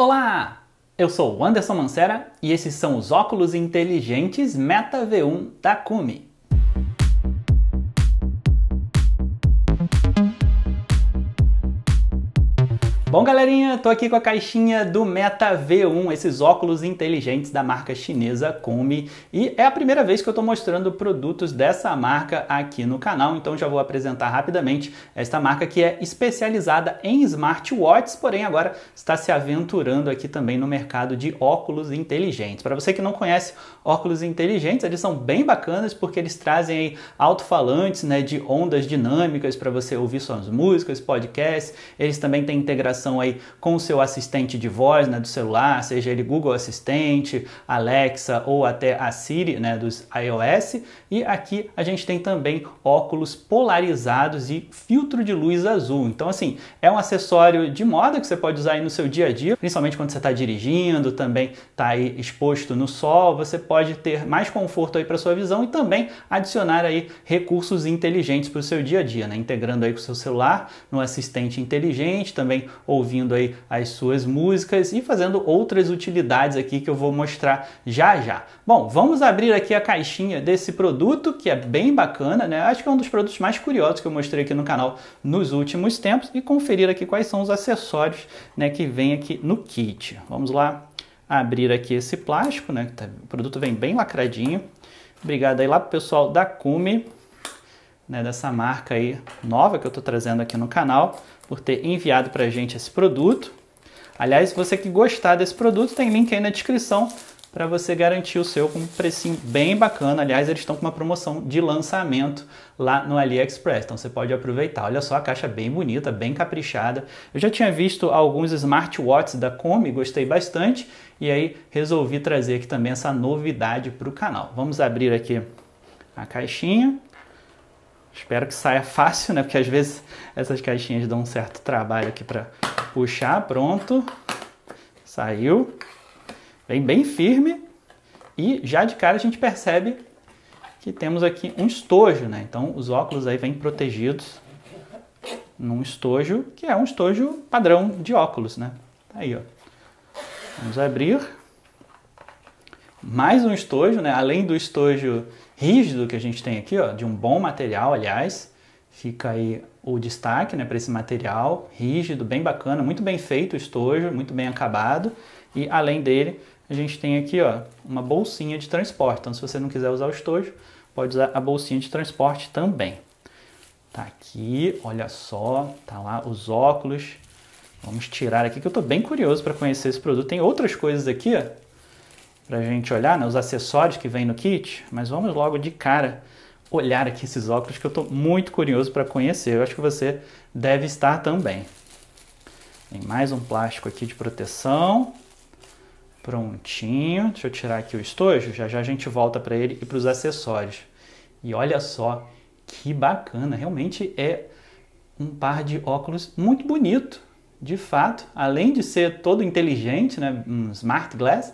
Olá! Eu sou o Anderson Mancera e esses são os óculos inteligentes Meta V1 da Cume. Bom, galerinha, tô aqui com a caixinha do Meta V1, esses óculos inteligentes da marca chinesa Comi, e é a primeira vez que eu tô mostrando produtos dessa marca aqui no canal, então já vou apresentar rapidamente esta marca que é especializada em smartwatches, porém agora está se aventurando aqui também no mercado de óculos inteligentes. Para você que não conhece óculos inteligentes, eles são bem bacanas porque eles trazem alto-falantes, né, de ondas dinâmicas para você ouvir suas músicas, podcasts, eles também têm integração comunicação aí com o seu assistente de voz, né, do celular, seja ele Google Assistente, Alexa ou até a Siri, né, dos iOS. E aqui a gente tem também óculos polarizados e filtro de luz azul. Então, assim, é um acessório de moda que você pode usar aí no seu dia a dia, principalmente quando você está dirigindo, também está aí exposto no sol, você pode ter mais conforto aí para sua visão e também adicionar aí recursos inteligentes para o seu dia a dia, né? integrando aí com o seu celular no assistente inteligente, também ouvindo aí as suas músicas e fazendo outras utilidades aqui que eu vou mostrar já já. Bom, vamos abrir aqui a caixinha desse produto que é bem bacana, né? Acho que é um dos produtos mais curiosos que eu mostrei aqui no canal nos últimos tempos e conferir aqui quais são os acessórios, né, que vem aqui no kit. Vamos lá abrir aqui esse plástico, né? Tá, o produto vem bem lacradinho. Obrigado aí lá pro pessoal da Cume, né, dessa marca aí nova que eu estou trazendo aqui no canal por ter enviado para a gente esse produto. Aliás, você que gostar desse produto, tem link aí na descrição para você garantir o seu com um precinho bem bacana. Aliás, eles estão com uma promoção de lançamento lá no AliExpress, então você pode aproveitar. Olha só a caixa é bem bonita, bem caprichada. Eu já tinha visto alguns smartwatches da Comi, gostei bastante, e aí resolvi trazer aqui também essa novidade para o canal. Vamos abrir aqui a caixinha. Espero que saia fácil, né? Porque às vezes essas caixinhas dão um certo trabalho aqui para puxar. Pronto. Saiu. Vem bem firme. E já de cara a gente percebe que temos aqui um estojo, né? Então os óculos aí vêm protegidos num estojo, que é um estojo padrão de óculos, né? Tá aí, ó. Vamos abrir. Mais um estojo, né? Além do estojo rígido que a gente tem aqui, ó, de um bom material, aliás, fica aí o destaque né, para esse material, rígido, bem bacana, muito bem feito o estojo, muito bem acabado. E além dele, a gente tem aqui ó, uma bolsinha de transporte. Então, se você não quiser usar o estojo, pode usar a bolsinha de transporte também. Tá aqui, olha só, tá lá os óculos. Vamos tirar aqui que eu estou bem curioso para conhecer esse produto. Tem outras coisas aqui ó, para a gente olhar né, os acessórios que vem no kit, mas vamos logo de cara olhar aqui esses óculos que eu estou muito curioso para conhecer. Eu acho que você deve estar também. Tem mais um plástico aqui de proteção. Prontinho. Deixa eu tirar aqui o estojo. Já já a gente volta para ele e para os acessórios. E olha só que bacana. Realmente é um par de óculos muito bonito. De fato, além de ser todo inteligente, né, um smart glass,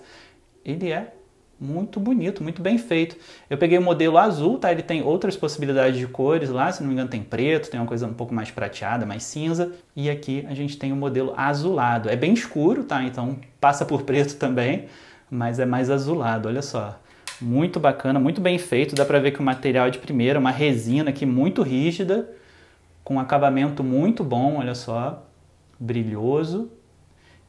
ele é muito bonito, muito bem feito. Eu peguei o modelo azul, tá? Ele tem outras possibilidades de cores lá, se não me engano tem preto, tem uma coisa um pouco mais prateada, mais cinza. E aqui a gente tem o modelo azulado. É bem escuro, tá? Então passa por preto também, mas é mais azulado, olha só. Muito bacana, muito bem feito. Dá pra ver que o material é de primeira, uma resina aqui muito rígida, com um acabamento muito bom, olha só. Brilhoso.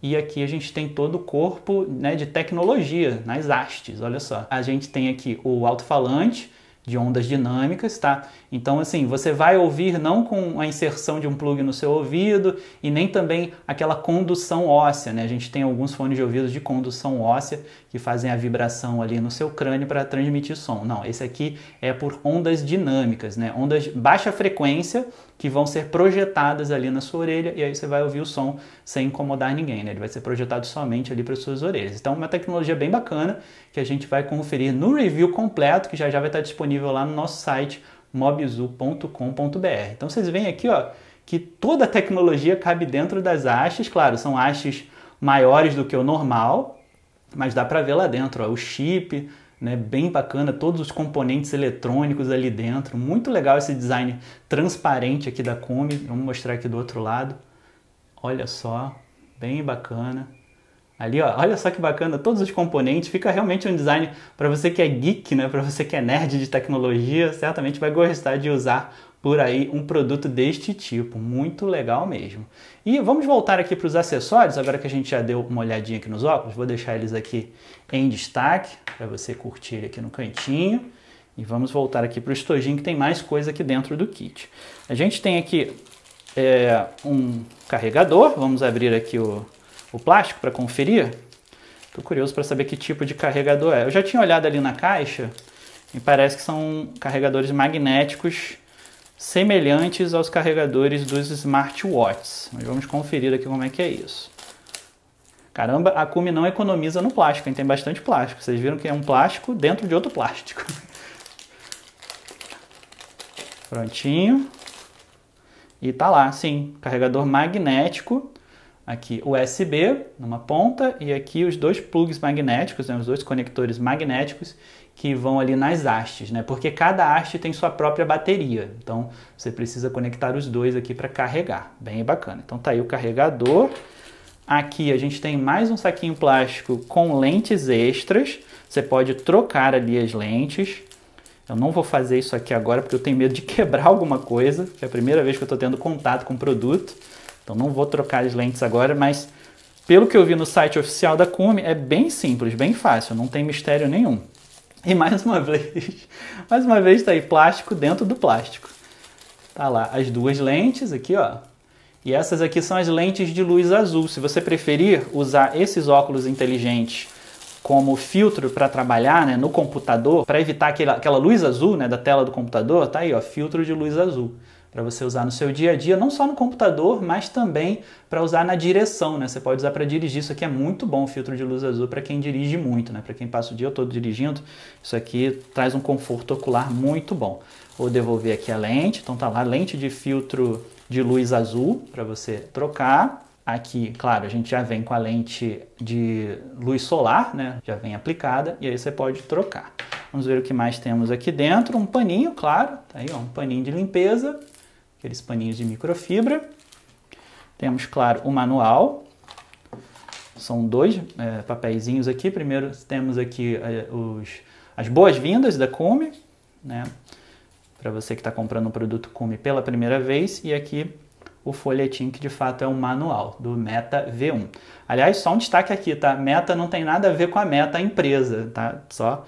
E aqui a gente tem todo o corpo né, de tecnologia nas hastes, olha só. A gente tem aqui o alto-falante de ondas dinâmicas, tá? Então, assim, você vai ouvir não com a inserção de um plug no seu ouvido e nem também aquela condução óssea, né? A gente tem alguns fones de ouvido de condução óssea que fazem a vibração ali no seu crânio para transmitir som. Não, esse aqui é por ondas dinâmicas, né? Ondas baixa frequência que vão ser projetadas ali na sua orelha e aí você vai ouvir o som sem incomodar ninguém, né? Ele vai ser projetado somente ali para as suas orelhas. Então, é uma tecnologia bem bacana que a gente vai conferir no review completo, que já já vai estar disponível lá no nosso site mobzu.com.br. Então, vocês veem aqui, ó, que toda a tecnologia cabe dentro das hastes, claro, são hastes maiores do que o normal, mas dá para ver lá dentro, ó, o chip, né, bem bacana, todos os componentes eletrônicos ali dentro. Muito legal esse design transparente aqui da Kombi. Vamos mostrar aqui do outro lado. Olha só, bem bacana. Ali, ó, olha só que bacana, todos os componentes. Fica realmente um design para você que é geek, né, para você que é nerd de tecnologia, certamente vai gostar de usar por aí um produto deste tipo, muito legal mesmo. E vamos voltar aqui para os acessórios, agora que a gente já deu uma olhadinha aqui nos óculos, vou deixar eles aqui em destaque para você curtir aqui no cantinho. E vamos voltar aqui para o estojinho que tem mais coisa aqui dentro do kit. A gente tem aqui é, um carregador, vamos abrir aqui o, o plástico para conferir. Estou curioso para saber que tipo de carregador é. Eu já tinha olhado ali na caixa e parece que são carregadores magnéticos semelhantes aos carregadores dos smartwatches. Mas vamos conferir aqui como é que é isso. Caramba, a Cume não economiza no plástico, hein? tem bastante plástico. Vocês viram que é um plástico dentro de outro plástico. Prontinho. E tá lá, sim, carregador magnético. Aqui USB numa ponta e aqui os dois plugs magnéticos, né, os dois conectores magnéticos que vão ali nas hastes, né? Porque cada haste tem sua própria bateria. Então você precisa conectar os dois aqui para carregar. Bem bacana. Então tá aí o carregador. Aqui a gente tem mais um saquinho plástico com lentes extras. Você pode trocar ali as lentes. Eu não vou fazer isso aqui agora porque eu tenho medo de quebrar alguma coisa, é a primeira vez que eu estou tendo contato com o produto. Então não vou trocar as lentes agora, mas pelo que eu vi no site oficial da Cume, é bem simples, bem fácil, não tem mistério nenhum. E mais uma vez, mais uma vez está aí plástico dentro do plástico. Tá lá as duas lentes aqui, ó. E essas aqui são as lentes de luz azul. Se você preferir usar esses óculos inteligentes como filtro para trabalhar né, no computador, para evitar aquela, aquela luz azul né, da tela do computador, tá aí, ó, filtro de luz azul para você usar no seu dia a dia, não só no computador, mas também para usar na direção, né? Você pode usar para dirigir, isso aqui é muito bom, o filtro de luz azul para quem dirige muito, né? Para quem passa o dia todo dirigindo, isso aqui traz um conforto ocular muito bom. Vou devolver aqui a lente, então tá lá lente de filtro de luz azul para você trocar. Aqui, claro, a gente já vem com a lente de luz solar, né? Já vem aplicada e aí você pode trocar. Vamos ver o que mais temos aqui dentro. Um paninho, claro, tá aí, ó, um paninho de limpeza aqueles paninhos de microfibra. Temos, claro, o manual. São dois é, papeizinhos aqui. Primeiro temos aqui é, os, as boas-vindas da Cume, né? Para você que está comprando um produto Cume pela primeira vez. E aqui o folhetim que de fato é um manual do Meta V1. Aliás, só um destaque aqui, tá? Meta não tem nada a ver com a Meta a empresa, tá? Só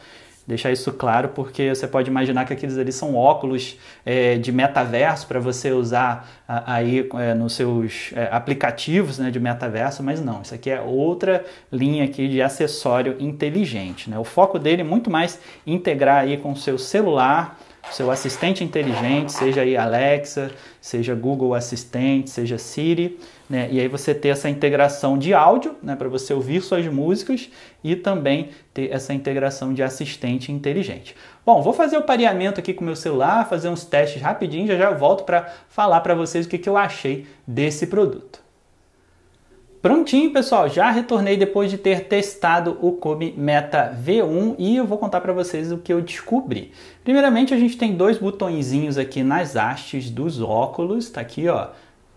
Deixar isso claro, porque você pode imaginar que aqueles ali são óculos é, de metaverso para você usar a, aí é, nos seus é, aplicativos né, de metaverso, mas não, isso aqui é outra linha aqui de acessório inteligente. Né? O foco dele é muito mais integrar aí com o seu celular seu assistente inteligente, seja aí Alexa, seja Google Assistente, seja Siri, né? E aí você ter essa integração de áudio, né, para você ouvir suas músicas e também ter essa integração de assistente inteligente. Bom, vou fazer o pareamento aqui com o meu celular, fazer uns testes rapidinho, já já eu volto para falar para vocês o que, que eu achei desse produto. Prontinho, pessoal, já retornei depois de ter testado o Kobe Meta V1 e eu vou contar para vocês o que eu descobri. Primeiramente, a gente tem dois botõezinhos aqui nas hastes dos óculos, tá aqui, ó,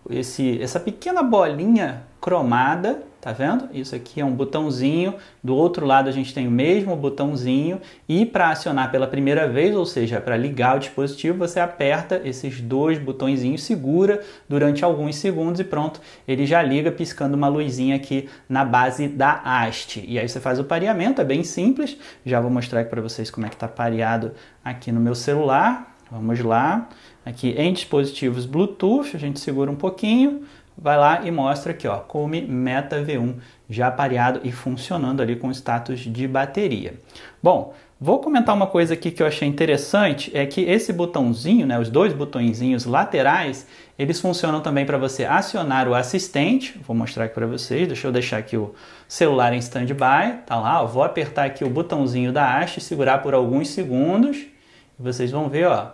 esse, essa pequena bolinha cromada tá vendo? Isso aqui é um botãozinho, do outro lado a gente tem o mesmo botãozinho e para acionar pela primeira vez, ou seja, para ligar o dispositivo, você aperta esses dois botõezinhos, segura durante alguns segundos e pronto, ele já liga piscando uma luzinha aqui na base da haste. E aí você faz o pareamento, é bem simples. Já vou mostrar aqui para vocês como é que tá pareado aqui no meu celular. Vamos lá. Aqui em dispositivos Bluetooth, a gente segura um pouquinho, vai lá e mostra aqui, ó, Come Meta V1 já pareado e funcionando ali com status de bateria. Bom, vou comentar uma coisa aqui que eu achei interessante, é que esse botãozinho, né, os dois botõezinhos laterais, eles funcionam também para você acionar o assistente. Vou mostrar aqui para vocês, deixa eu deixar aqui o celular em standby, tá lá, ó, vou apertar aqui o botãozinho da haste, segurar por alguns segundos, e vocês vão ver, ó,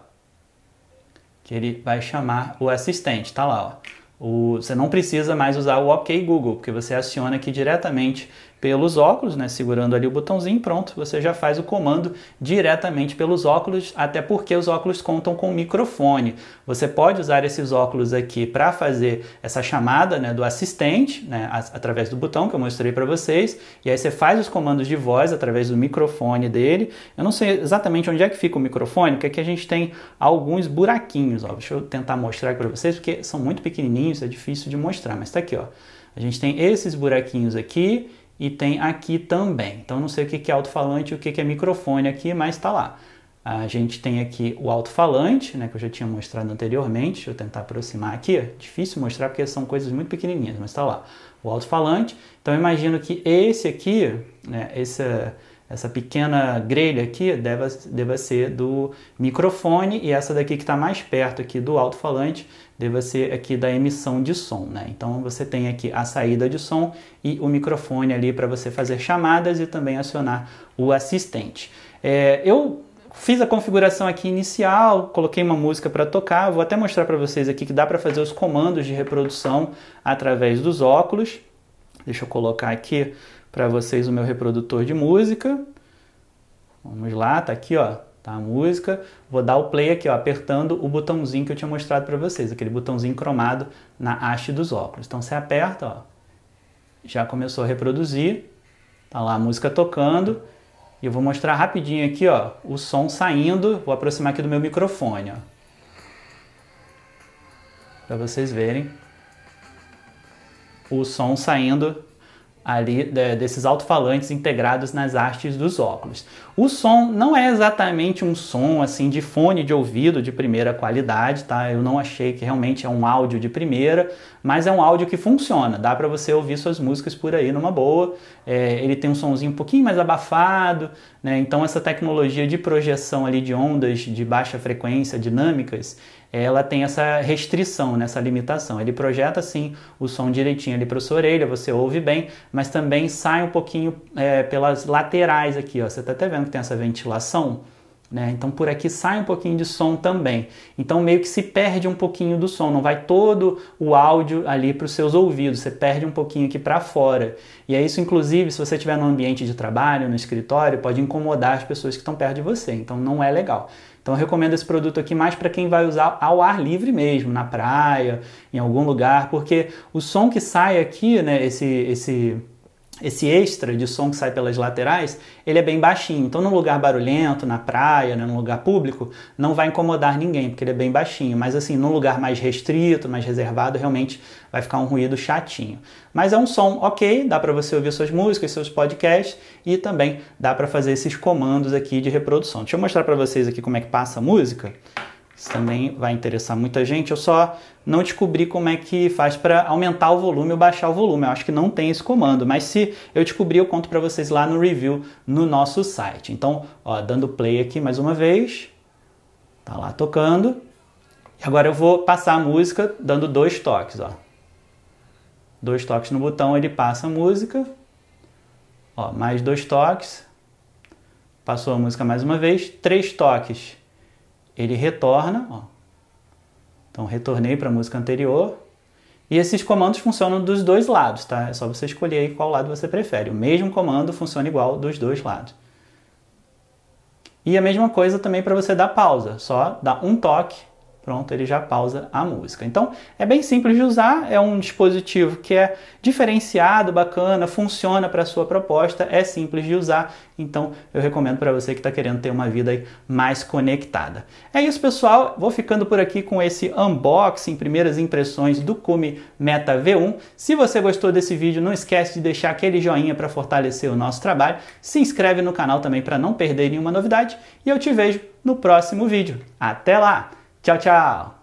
que ele vai chamar o assistente, tá lá, ó. O, você não precisa mais usar o OK Google, porque você aciona aqui diretamente pelos óculos, né, segurando ali o botãozinho, pronto, você já faz o comando diretamente pelos óculos, até porque os óculos contam com microfone. Você pode usar esses óculos aqui para fazer essa chamada né, do assistente, né, através do botão que eu mostrei para vocês, e aí você faz os comandos de voz através do microfone dele. Eu não sei exatamente onde é que fica o microfone, porque aqui a gente tem alguns buraquinhos, ó. deixa eu tentar mostrar para vocês, porque são muito pequenininhos, é difícil de mostrar, mas está aqui, ó. A gente tem esses buraquinhos aqui e tem aqui também. Então não sei o que é alto-falante e o que é microfone aqui, mas está lá. A gente tem aqui o alto-falante, né, que eu já tinha mostrado anteriormente. Deixa eu tentar aproximar aqui. É difícil mostrar porque são coisas muito pequenininhas, mas está lá. O alto-falante. Então imagino que esse aqui, né, esse essa pequena grelha aqui deve, deve ser do microfone e essa daqui que está mais perto aqui do alto-falante deve ser aqui da emissão de som, né? Então você tem aqui a saída de som e o microfone ali para você fazer chamadas e também acionar o assistente. É, eu fiz a configuração aqui inicial, coloquei uma música para tocar, vou até mostrar para vocês aqui que dá para fazer os comandos de reprodução através dos óculos. Deixa eu colocar aqui para vocês o meu reprodutor de música. Vamos lá, tá aqui, ó, tá a música. Vou dar o play aqui, ó, apertando o botãozinho que eu tinha mostrado para vocês, aquele botãozinho cromado na haste dos óculos. Então você aperta, ó, já começou a reproduzir, tá lá a música tocando. E eu vou mostrar rapidinho aqui, ó, o som saindo. Vou aproximar aqui do meu microfone, ó. Para vocês verem o som saindo ali desses alto-falantes integrados nas hastes dos óculos. O som não é exatamente um som assim de fone de ouvido de primeira qualidade, tá? Eu não achei que realmente é um áudio de primeira, mas é um áudio que funciona. Dá para você ouvir suas músicas por aí numa boa. É, ele tem um somzinho um pouquinho mais abafado, né? Então essa tecnologia de projeção ali de ondas de baixa frequência dinâmicas ela tem essa restrição, né, essa limitação. Ele projeta assim o som direitinho ali para sua orelha, você ouve bem, mas também sai um pouquinho é, pelas laterais aqui. Ó. Você está até vendo que tem essa ventilação? Né? Então por aqui sai um pouquinho de som também. Então meio que se perde um pouquinho do som, não vai todo o áudio ali para os seus ouvidos, você perde um pouquinho aqui para fora. E é isso, inclusive, se você estiver no ambiente de trabalho, no escritório, pode incomodar as pessoas que estão perto de você. Então não é legal. Então eu recomendo esse produto aqui mais para quem vai usar ao ar livre mesmo, na praia, em algum lugar, porque o som que sai aqui, né, esse, esse esse extra de som que sai pelas laterais, ele é bem baixinho. Então, num lugar barulhento, na praia, né, num lugar público, não vai incomodar ninguém, porque ele é bem baixinho. Mas, assim, num lugar mais restrito, mais reservado, realmente vai ficar um ruído chatinho. Mas é um som ok, dá para você ouvir suas músicas, seus podcasts e também dá para fazer esses comandos aqui de reprodução. Deixa eu mostrar para vocês aqui como é que passa a música. Isso também vai interessar muita gente. Eu só não descobri como é que faz para aumentar o volume ou baixar o volume. Eu acho que não tem esse comando, mas se eu descobrir, eu conto para vocês lá no review no nosso site. Então, ó, dando play aqui mais uma vez, tá lá tocando. E agora eu vou passar a música dando dois toques, ó. Dois toques no botão, ele passa a música. Ó, mais dois toques. Passou a música mais uma vez, três toques ele retorna. Ó. Então, retornei para a música anterior. E esses comandos funcionam dos dois lados, tá? É só você escolher aí qual lado você prefere. O mesmo comando funciona igual dos dois lados. E a mesma coisa também para você dar pausa. Só dá um toque pronto, ele já pausa a música. Então é bem simples de usar, é um dispositivo que é diferenciado, bacana, funciona para a sua proposta, é simples de usar, então eu recomendo para você que está querendo ter uma vida mais conectada. É isso, pessoal, vou ficando por aqui com esse unboxing, primeiras impressões do Cume Meta V1. Se você gostou desse vídeo, não esquece de deixar aquele joinha para fortalecer o nosso trabalho, se inscreve no canal também para não perder nenhuma novidade e eu te vejo no próximo vídeo. Até lá! Tchau, tchau!